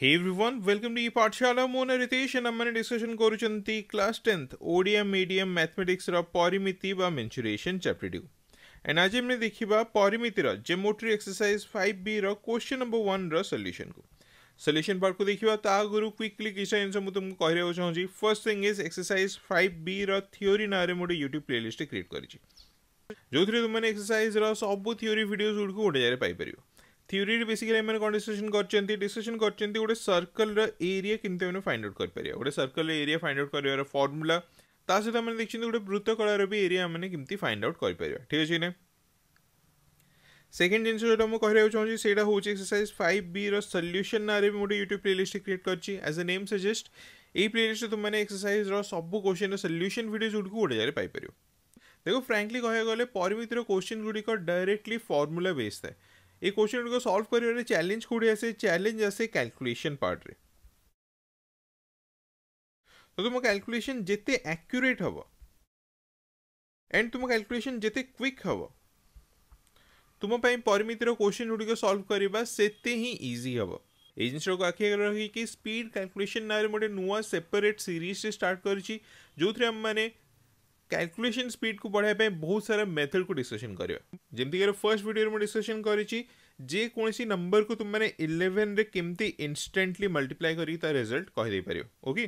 Hey everyone, welcome to Patshala Mona Ritesh and I'm discussion koruchanti class 10th ODM medium mathematics ra parimiti ba and आज आम देखा परिमितिर geometry exercise five B question number one रल्यूसन को solution part को देखा तो quickly किसी जिन मुझे तुमको कहवाक चाहिए first thing is exercise five B रिओरी ना गोटे यूट्यूब प्लेलीस्ट क्रिएट कर जो तुमने एक्सरसाइज सब थीओरी भिडियो गुड़ी गोटे जगह पाइपर थीओरी बेसिकली कौन डिस्कसन कर डिस्कसन कर गोटे सर्कल एरिया कमी फाइंड आउट कर गोटे सर्कल एरिया फाइंड आउट कर फर्मुला ता सहित मैंने देखते गोटे वृत्तकार भी एरिया मैंने किमी फाइंड आउट कर ठीक अच्छे ना सेकेंड जिन जो कह चाहिए सेटा हूँ एक्सरसाइज फाइव बी रल्यूशन ना भी गोटे यूट्यूब प्लेलीस्ट क्रिएट कर एज ए नेम सजेस्ट यही प्लेलीस्ट तुमने एक्सरसाइज सब क्वेश्चन रल्यूशन भिडियो गुड़क गोटे जगह पाइपर देखो फ्रांकली कह गए परमित्र क्वेश्चन गुड़िक डायरेक्टली फर्मुला बेस्ड था ये क्वेश्चन को सॉल्व करियो रे चैलेंज कूड़े ऐसे चैलेंज ऐसे कैलकुलेशन पार्ट रे तो तुम कैलकुलेशन जिते एक्यूरेट हम एंड तुम कैलकुलेशन जिते क्विक हम तुम परिमितर क्वेश्चन गुड़िक सल्व करवा से ही इजी हम এই জিনিসটাকে আখি আগে রাখি স্পিড ক্যালকুলেশন নাঁরে গোটে নূয়া সেপারেট সিরিজটে স্টার্ট করছি যে আমি ક્યાલ્ક્યુલેશન સ્પીડ કુ બઢાଇବା ପାଇଁ ବହୁତ સારા મેથડ કુ ડિસ્કશન फर्स्ट જેમતી में डिस्कशन વિડિયો મે ડિસ્કશન કરીચી જે नंबर को तुम તુમને 11 रे કેમતી इंस्टेंटली मल्टीप्लाई करी ता तो रिजल्ट कह दे પરિયો ओके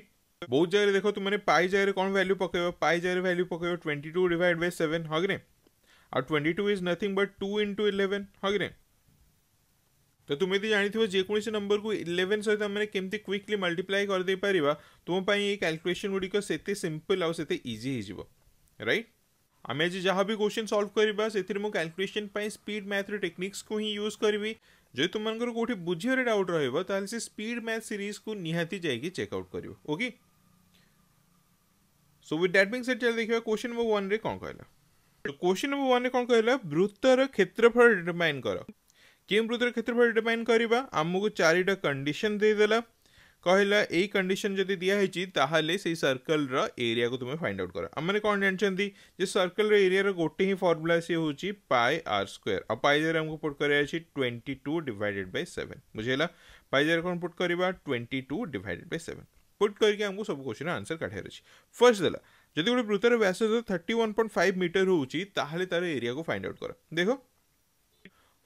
बहुत जगह देखो तुमने पाई जगह कौन वैल्यू पकड़ो पाई जगह वैल्यू पकड़ो 22 टू डिवाइड बाय सेवन हगने और 22 is nothing but two into eleven हगने तो तुम्हें तो जानी जेकोसी नंबर को इलेवेन सहित आम केमती क्विकली मल्टीप्लाय करदे पार तुम ये क्याल्कुलेसन गुड़िक सेते सिंपल आउ सेते इजी हो राइट आम आज जहाँ भी क्वेश्चन सल्व करवा से क्याल्कुलेसन स्पीड मैथ्र टेक्निक्स को ही यूज करी जो तुम कौटी बुझे डाउट रहा से स्पीड मैथ सीरीज को निहाती जाकि चेकआउट कर okay so with that mindset चल देखिए क्वेश्चन नंबर वन रे कौन कहला तो क्वेश्चन नंबर वन कौन कहला वृत्तर क्षेत्रफल डिटरमाइन कर के वृत्तर क्षेत्रफल डिटरमाइन करवा आमको चारिटा कंडीशन देदेला कहला ये कंडीशन जब दिखाई तेल से सर्कल एरिया को तुम्हें फाइंड आउट कर आम कौन जानते सर्कल एरिया गोटे ही फर्मुला सी हूँ पाए आर स्क्वयर आ पाए जगह आमको पुट कर twenty two divided by seven बुझेगा पाए जगह कौन पुट करवा twenty two divided by seven put करके आमको सब क्वेश्चन आंसर काढ़ार अच्छे फर्स्ट देला जदि गोटे वृत्तर व्यास thirty one point five meter होती ताहले तार एरिया को फाइंड आउट कर देख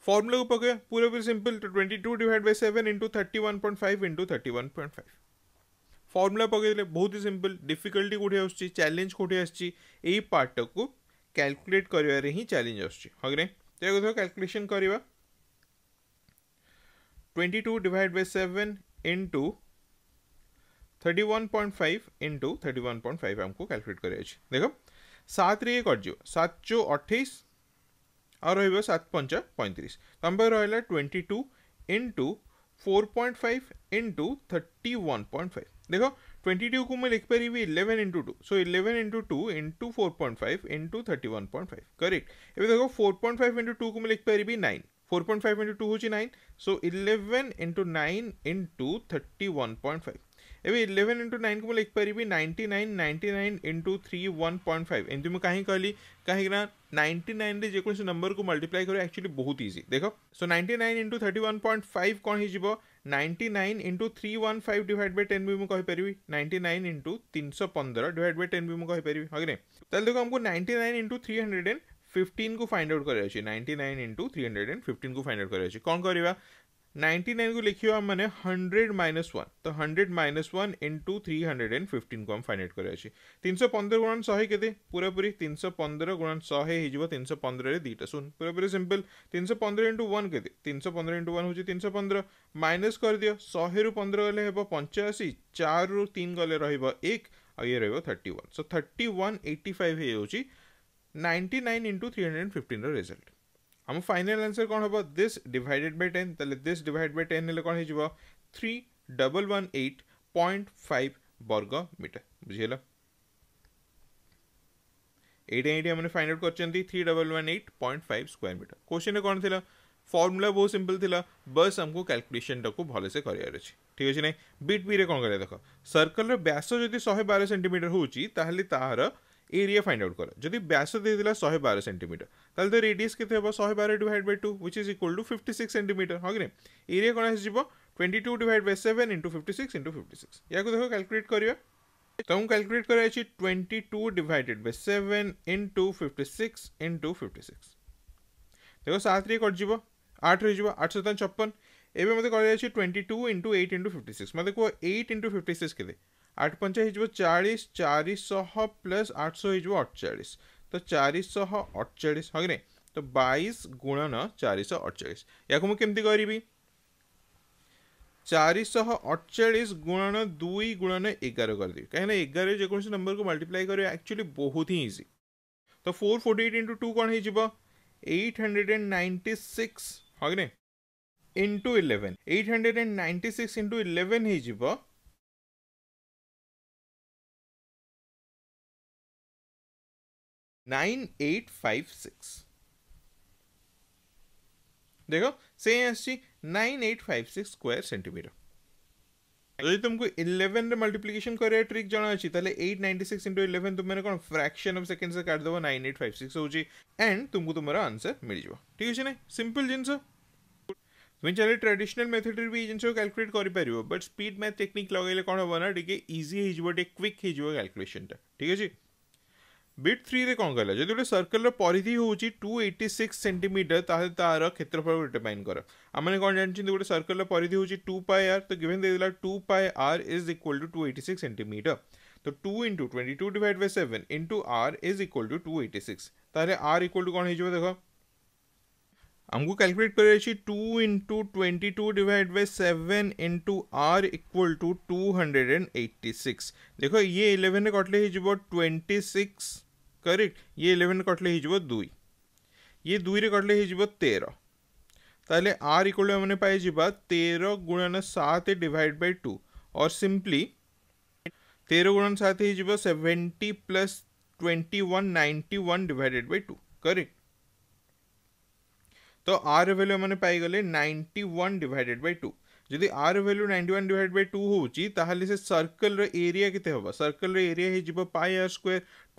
फॉर्मूला ऊपर गया पूरे फिर सिंपल तो twenty two divide by seven into thirty one point five into thirty one point five formula पकड़े बहुत ही सिंपल डिफिकल्टी कौटे आसूँ चैलेंज कौटे आई पार्ट को क्याकुलेट कर चैलेंज आसरे तो ये क्याकुलेसन करवा twenty two divide by seven into thirty one point five into thirty one point five आमको क्याकुलेट कर देख सात रे सात अठाईस ଆଉ ରହିବ ସାତ ପଞ୍ଚା ପଇଁତିରିଶ ତମ ପାଇଁ ରହିଲା twenty two into four point five into thirty one point five ଦେଖ ଟ୍ୱେଣ୍ଟି ଟୁକୁ ମୁଁ ଲେଖିପାରିବି eleven into two so eleven into two into four point five into thirty one point five correct ଏବେ ଦେଖ ଫୋର୍ ପଏଣ୍ଟ ଫାଇଭ୍ ଇଣ୍ଟୁ ଟୁକୁ ମୁଁ ଲେଖିପାରିବି nine four point five into two हूँ nine so eleven into nine into thirty one point five eleven into nine को मुझे लिखिपर ninety nine ninety nine into three one point five एमती कहीं कहली कहीं नाइंटी नाइन में जेको नंबर को मल्टीप्लाई कर एक्चुअली बहुत इजी देख so ninety nine into thirty one point five कौन हो ninety nine into three one five divide by ten भी मुझे कहीपर नाइंटी नाइन इंटु तीन सौ पंद्रह डिवाइड बाय टेन भी मुझे कहीपरि अगे तो देखो हमको ninety nine into three hundred and fifteen को फाइंड आउट कर ninety nine into three hundred and fifteen को फाइंड आउट कर कौन करवा नाइन्टी नाइन को लिखियो आम मैंने हंड्रेड माइनस वन तो hundred minus one into three hundred and fifteen को आम फाइंड आउट कर तीन शौ पंदर गुणान शहे के पूरा पूरी तीन सौ पंद्रह गुणान शहे हो तीन शौ पंद्रह दुईटा शून पूरा पूरी सिंपल तीन सौ पंद्रह इंटू वन के तीन शौ पंद्रह इंटू वन हूँ तीन शौ पंद्रह माइनस कर दियो शहे रु पंद्रह गले हे पंचाशी चार रु तीन गले रक आ ये thirty one so thirty one eighty five हो जाऊँगी ninety nine into three hundred and fifteen result आम फाइनाल आंसर कौन हम this divided by ten this divided by ten कौन हो three double one eight point five वर्ग meter बुझीगला ये मैंने फाइंड आउट कर three double one eight point five square meter question कौन थी फर्मुला बहुत सिंपल थिला बस हमको क्याल्कुलेसन टाक भलसे कर ठीक अच्छे ना बिट बी रे कौन कर देख सर्कल र्यास जब शहे बार सेमिटर हो तार এরিয়া ফাইন্ড আউট করা যদি ব্যাস দিয়েদেলা শহে বার সেটিমিটর তাহলে তো রেডিয়স কেতে হব শহে বার divide by two which is equal to fifty six centimetre হ্যাঁ কি না এরিয়া কোণ আসিব twenty two divide by seven into fifty six into fifty six ইয়াকে দেখ ক্যালকুলেট করা तुमको कैलकुलेट कर twenty two divided by seven into fifty six into fifty six देख सात कटो आठ रही आठ सतान छपन एवं मत कर twenty two into eight into fifty six मत कह एट इंटू फिफ्टी सिक्स के आठ पंच चालीस चार चारिश प्लस आठश तो हो तो चार अड़चाश हाँ कि तो बैश गुणन चार अठचा या कोमती करी चारिश अड़चाश गुणन दुई गुणन एगार कर दे कहीं एगार जो नंबर को मल्टीप्लाई कर तो four forty eight into two कौन हो eight hundred and ninety six हाँ कि into eleven eight hundred and ninety six into eleven हो 9856 देखो सेम एस जी नाइन स्क्वायर सेंटीमीटर जदि तुमको इलेवेन मल्टीप्लिकेसन कर ट्रिक जाना अच्छी तेल eight ninety six into eleven तुम्हें कौन फ्राक्शन अफ से काटदेव nine eight five six and तुमको तो तुम आंसर तो मिल जाए ठीक अच्छे ना सिंपल जिनस तुम्हें चाहिए ट्राडिशनाल मेथड भी जिन क्याकुलेट कर बट स्पीड मैथ टेक्निक लगे कौन हम ना टे इजी हो क्विक होलकुलेसनटा ठीक है बिट थ्री कौन कहला जो सर्कल परिधि हूँ टू एट्टी सिक्स सेन्टीमिटर तार क्षेत्रफल डिटरमाइन कर आम कौन जानते गोटे सर्कल परिधि हूँ टू पाए आर तो given the two pi R is equal to two eighty six centimetre तो two into twenty two divide by seven into R is equal to two eighty six तेल R equal to कौन हो देख आमको calculate कर two into twenty two divide by seven into R equal to two hundred and eighty six देख ये eleven कटले twenty six correct ये इलेवेन कटले हिजवत दुई ये दुईरे कटले हिजवत तेरा ताले आर इक्वल मैंने पाई जीवा तेरह गुणन सात डिवाइड बाय टू और सिंपली तेर गुणन सात हो seventy plus twenty one ninety one divided by two correct तो आर वैल्यू मैंने पाई गले ninety one divided by two जदि R value 91 one divide by two हो सर्कल एरिया के सर्कल एरिया ही R square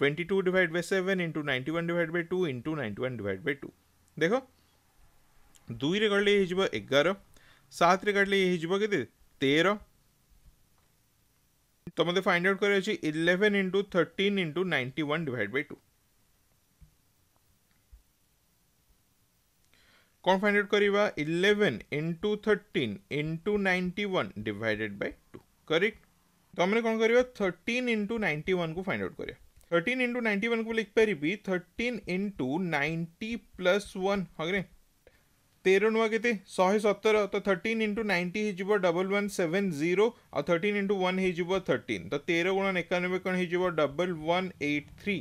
twenty two divided by seven into ninety one divided by two into ninety one divided by two देख दुई रही है एगार सात रही तेर तो मतलब फाइंड आउट कर eleven into thirteen into ninety one divided by two कौन फाइंड आउट करवा eleven into thirteen into ninety one divided by two correct तो हमने कौन कर थर्टीन इंटु नाइंटी वन को फाइंड आउट कर थर्टीन इंटु नाइंटी वन को लिख पारि thirteen into ninety plus one अग्रे तेरह नुआ के शहे सतर तो थर्टीन इंटु नाइंटी हो डबल वन सेवेन जीरो आ थर्टीन इंटु वन हो थर्टीन तो तेरह गुण एकानबे कौन हो डबल वन एट थ्री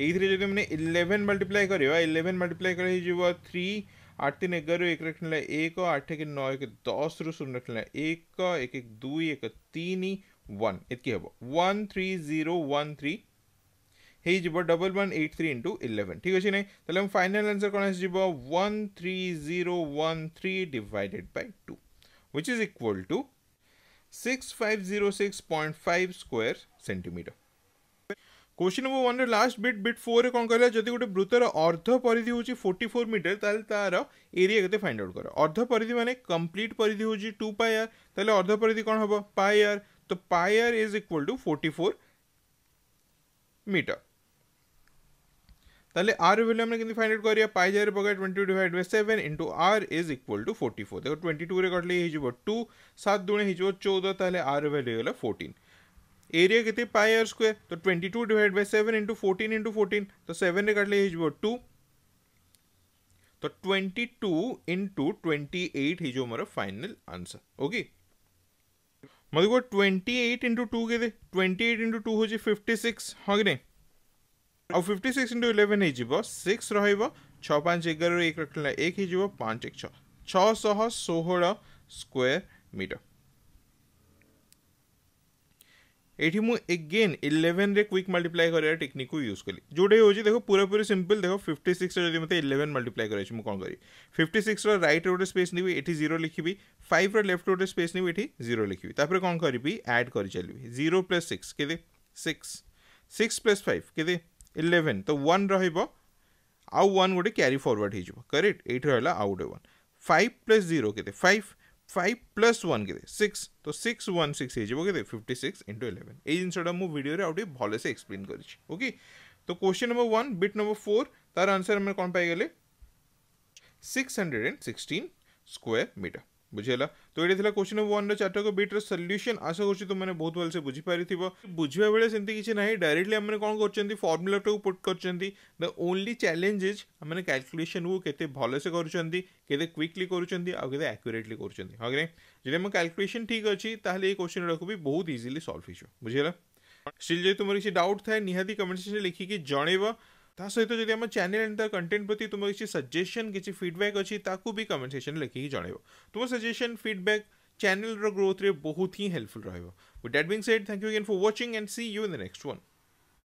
यही जब मैंने इलेवेन मल्टीप्लाई करवा इलेवेन मल्टीप्लाई कर थ्री आठ तीन एगारो एक रखने एक आठ एक नौ एक दस रु शून्य रखने एक एक एक दुई एक तीन वन एतक तो हम one three zero one three हो double one eight three into eleven ठीक अच्छे ना तो फाइनाल आंसर कौन आस three zero one three divided by two five zero six point five square centimeter. Question number one last bit bit four कौन कहला जब गोटे वृत्तर अर्ध परिधि हूँ फोर्टी फोर मीटर तेल तार एरिया के फाइंड आउट कर अर्ध परिधि मैंने कंप्लीट परिधि हूँ टू पायर तेल अर्ध परिधि कौन हम पायर तो pi R is equal to forty four metre तेल आर भैल्यू आम फाइंड आउट कर पायर पक twenty divide by seven into R is equal to forty four देख ट्वेंटी टू रे कटे टू सात दुणे चौदह तेल आर भैल्यू गला फोर्टीन एरिया कितनी पाई आर स्क्वायर तो twenty two divide by seven into fourteen into fourteen तो सेवन ने काट लिया हिजबो टू तो twenty two into twenty eight हिजो हमारा फाइनल आंसर ओके मतलब को ट्वेंटी एट इंटू टू के ट्वेंटी एट इंटू टू हूँ फिफ्टी सिक्स हाँ कि नहीं फिफ्टी ଆଉ ଫିଫ୍ଟି ସିକ୍ସ ଇଣ୍ଟୁ ଇଲେଭେନ୍ ହେଇଯିବ ସିକ୍ସ ରହିବ ଛଅ ପାଞ୍ଚ ଏଗାରରୁ ଏକ ରଖିଲା ଏକ ହେଇଯିବ ପାଞ୍ଚ छः ଛଅ ଛଅଶହ ଷୋହଳ स्क्वायर मीटर एठ एगेन इलेवेन क्विक मल्टीप्लाय कर टेक्निक को यूज कली जो हो देखो पूरा पूरी सिंपल देखो फिफ्टी सिक्स जब मतलब इलेवेन मल्टीप्लाय कर फिफ्टी सिक्स रईट गोटे स्पेस नीबी एट जीरो लिखी फाइव रेफ्ट गोटे स्पेस नीबी एट जीरो लिखी तपर कौन करी एड कर चलिए जीरो प्लस सिक्स के सिक्स सिक्स प्लस फाइव के इलेवेन तो वन रो वन गोटे क्यारि फरवर्ड हो ये रहा आउ गोटे one five plus zero five five plus one के सिक्स तो सिक्स वन सिक्स ହେଇଯିବ କେତେ ଫିଫ୍ଟି ସିକ୍ସ ଇଣ୍ଟୁ ଇଲେଭେନ୍ ଏଇ ଜିନିଷଟା ମୁଁ ଭିଡ଼ିଓରେ ଆଉ ଟିକେ ଭଲସେ ଏକ୍ସପ୍ଲେନ୍ କରିଛି ଓକେ ତ question number one bit number four ତାର ଆନ୍ସର୍ ଆମେ କ'ଣ ପାଇଗଲେ six hundred and sixteen square metre ବୁଝିହେଲା ତ ଏଇଟା ଥିଲା କୋଶ୍ଚିନ୍ ନମ୍ବର ୱାନ୍ର ଚାରିଟାକୁ ବିଟ୍ର ସଲ୍ୟୁସନ୍ ଆଶା କରୁଛି ତୁମେ ବହୁତ ଭଲସେ ବୁଝିପାରିଥିବ ବୁଝିବା ବେଳେ ସେମିତି କିଛି ନାହିଁ ଡାଇରେକ୍ଟଲି ଆମେ କ'ଣ କରୁଛନ୍ତି ଫର୍ମୁଲାଟାକୁ ପୁଟ୍ କରିଛନ୍ତି ଦ ଓନ୍ଲି ଚ୍ୟାଲେଞ୍ଜ ଇଜ୍ ଆମେ କ୍ୟାଲକୁଲେସନ୍କୁ କେତେ ଭଲସେ କରୁଛନ୍ତି କେତେ କ୍ୱିକ୍ଲି କରୁଛନ୍ତି ଆଉ କେତେ ଆକ୍ୟୁରେଟ୍ଲି କରୁଛନ୍ତି ହଁ କି ନାହିଁ ଯଦି ଆମ କ୍ୟାଲକୁଲେସନ୍ ଠିକ୍ ଅଛି ତାହେଲେ ଏଇ କୋଶ୍ଚିନ୍ଟାକୁ ବି ବହୁତ ଇଜିଲି ସଲ୍ଭ ହେଇଯିବ ବୁଝିହେଲା ଷ୍ଟିଲ୍ ଯଦି ତୁମର କିଛି ଡାଉଟ୍ ଥାଏ ନିହାତି କମେଣ୍ଟ ସେକ୍ସନ୍ରେ ଲେଖିକି ଜଣେଇବ ତା ସହିତ ଯଦି ଆମ ଚ୍ୟାନେଲ୍ ଆଣ୍ଡ ତା କଣ୍ଟେଣ୍ଟ ପ୍ରତି ତୁମ କିଛି ସଜେସନ୍ କିଛି ଫିଡ଼ବ୍ୟାକ୍ ଅଛି ତାକୁ ବି କମେଣ୍ଟ ସେକ୍ସନ୍ ଲେଖିକି ଜଣାଇବ ତୁମ ସଜେସନ୍ ଫିଡ଼ବ୍ୟାକ୍ ଚ୍ୟାନେଲ୍ର ଗ୍ରୋଥରେ ବହୁତ ହିଁ ହେଲ୍ପଫୁଲ୍ ରହିବ but that being set thank you again for watching and see you in the next one